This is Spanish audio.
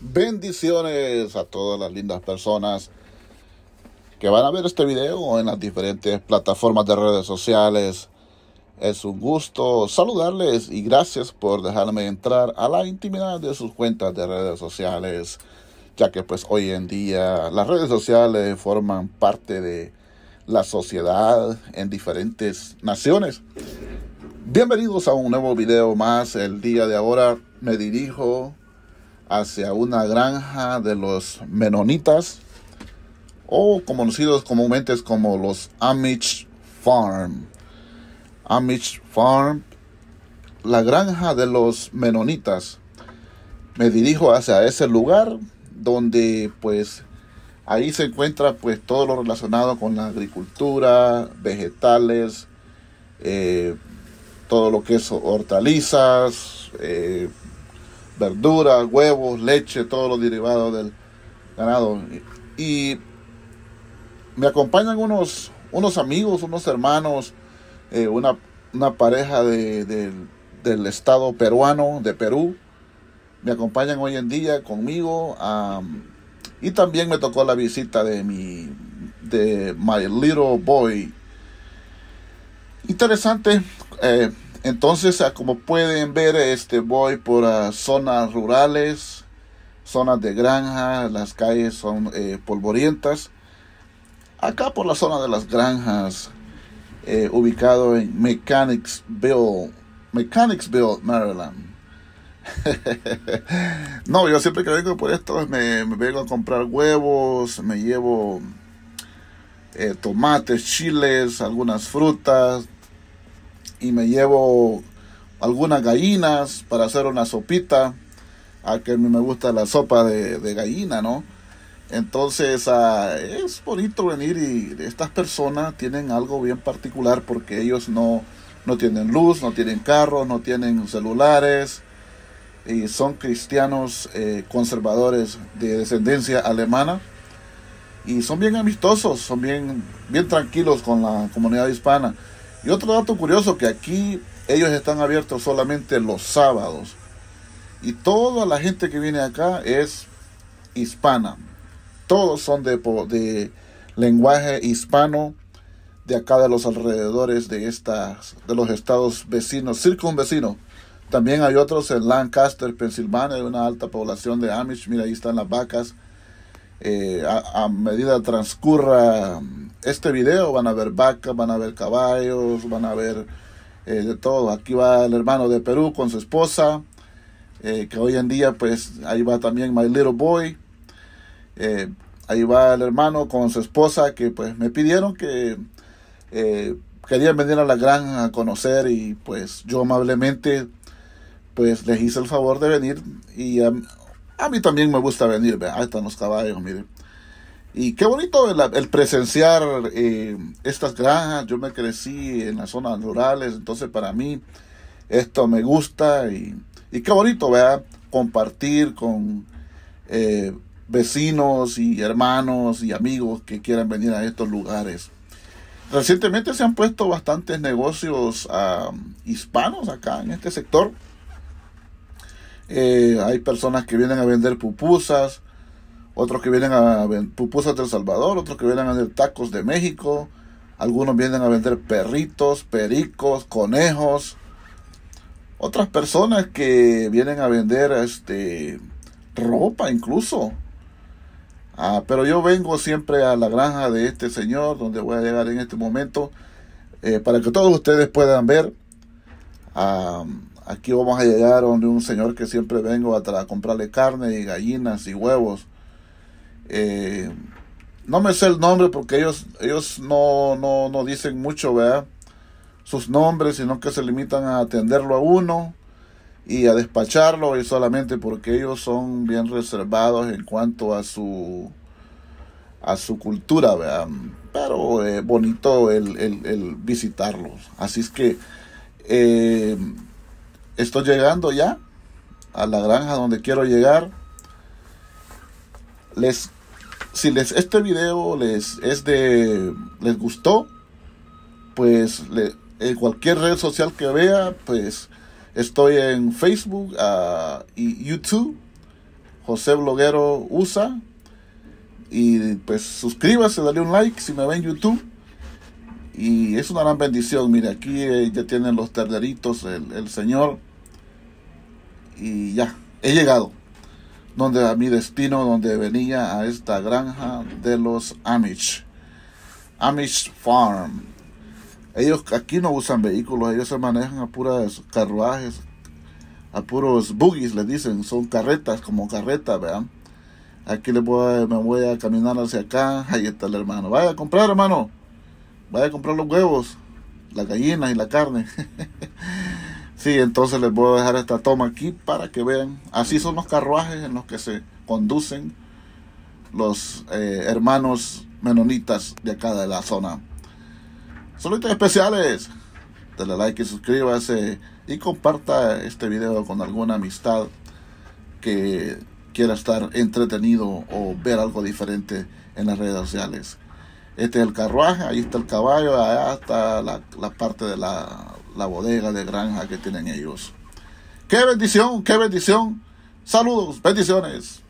Bendiciones a todas las lindas personas que van a ver este video en las diferentes plataformas de redes sociales. Es un gusto saludarles y gracias por dejarme entrar a la intimidad de sus cuentas de redes sociales, ya que pues hoy en día las redes sociales forman parte de la sociedad en diferentes naciones. Bienvenidos a un nuevo video más. El día de ahora me dirijo hacia una granja de los menonitas o conocidos comúnmente como los Amish Farm. Amish Farm, la granja de los menonitas. Me dirijo hacia ese lugar donde pues ahí se encuentra pues todo lo relacionado con la agricultura, vegetales, eh, todo lo que es hortalizas, eh, verduras, huevos, leche, todos los derivados del ganado. Y me acompañan unos, unos amigos, unos hermanos, eh, una, una, pareja de, del estado peruano, de Perú. Me acompañan hoy en día conmigo. y también me tocó la visita de mi de My Little Boy. Interesante. Eh, entonces, ah, como pueden ver, este voy por ah, zonas rurales, zonas de granja, las calles son eh, polvorientas. Acá por la zona de las granjas, eh, ubicado en Mechanicsville, Mechanicsville, Maryland. no, yo siempre que vengo por esto me, vengo a comprar huevos, me llevo eh, tomates, chiles, algunas frutas, y me llevo algunas gallinas para hacer una sopita, a que a mí me gusta la sopa de, de gallina, ¿no? Entonces ah, es bonito venir y estas personas tienen algo bien particular porque ellos no, no tienen luz, no tienen carros, no tienen celulares y son cristianos eh, conservadores de descendencia alemana y son bien amistosos, son bien, bien tranquilos con la comunidad hispana. Y otro dato curioso que aquí ellos están abiertos solamente los sábados. Y toda la gente que viene acá es hispana. Todos son de, de lenguaje hispano de acá de los alrededores de estas de los estados vecinos, circunvecinos. También hay otros en Lancaster, Pensilvania, hay una alta población de Amish. Mira, ahí están las vacas. Eh, a, medida transcurra este video van a ver vacas, van a ver caballos, van a ver eh, de todo. Aquí va el hermano de Perú con su esposa, eh, que hoy en día pues ahí va también My Little Boy. ahí va el hermano con su esposa que pues me pidieron que querían venir a la gran a conocer y pues yo amablemente pues les hice el favor de venir y a mí también me gusta venir, ahí están los caballos, miren. Y qué bonito el, presenciar eh, estas granjas. Yo me crecí en las zonas rurales, entonces para mí esto me gusta y, qué bonito, ¿verdad? Compartir con eh, vecinos y hermanos y amigos que quieran venir a estos lugares. Recientemente se han puesto bastantes negocios ah, hispanos acá en este sector. Eh, hay personas que vienen a vender pupusas, otros que vienen a vender pupusas del El Salvador, otros que vienen a vender tacos de México, algunos vienen a vender perritos, pericos, conejos, otras personas que vienen a vender este ropa incluso. Ah, pero yo vengo siempre a la granja de este señor, donde voy a llegar en este momento, eh, para que todos ustedes puedan ver. A... Ah, Aquí vamos a llegar donde un señor que siempre vengo a comprarle carne y gallinas y huevos. Eh, no me sé el nombre porque ellos, ellos no, dicen mucho, ¿verdad? Sus nombres, sino que se limitan a atenderlo a uno y a despacharlo y solamente porque ellos son bien reservados en cuanto a su a su cultura, ¿verdad? pero eh, bonito el, el, visitarlos. Así es que eh, estoy llegando ya a la granja donde quiero llegar. Les, si les este video les es de les gustó, pues en cualquier red social que vea, pues estoy en Facebook ah, y YouTube, José Bloguero USA. Y pues suscríbase, dale un like si me ve en YouTube. Y es una gran bendición. Mire, aquí eh, ya tienen los terderitos el Señor y ya, he llegado donde a mi destino, donde venía a esta granja de los Amish. Amish Farm. Ellos aquí no usan vehículos, ellos se manejan a puras carruajes, a puros buggies, le dicen, son carretas, como carretas, vean. Aquí les voy, me voy a caminar hacia acá, ahí está el hermano. Vaya a comprar, hermano. Vaya a comprar los huevos, la gallina y la carne. Sí, entonces les voy a dejar esta toma aquí para que vean. Así son los carruajes en los que se conducen los eh, hermanos menonitas de acá de la zona. Saludos especiales. Dale like y suscríbase y comparta este video con alguna amistad que quiera estar entretenido o ver algo diferente en las redes sociales. Este es el carruaje, ahí está el caballo, allá está la parte de la, la bodega de granja que tienen ellos. ¡Qué bendición! ¡Qué bendición! Saludos, bendiciones.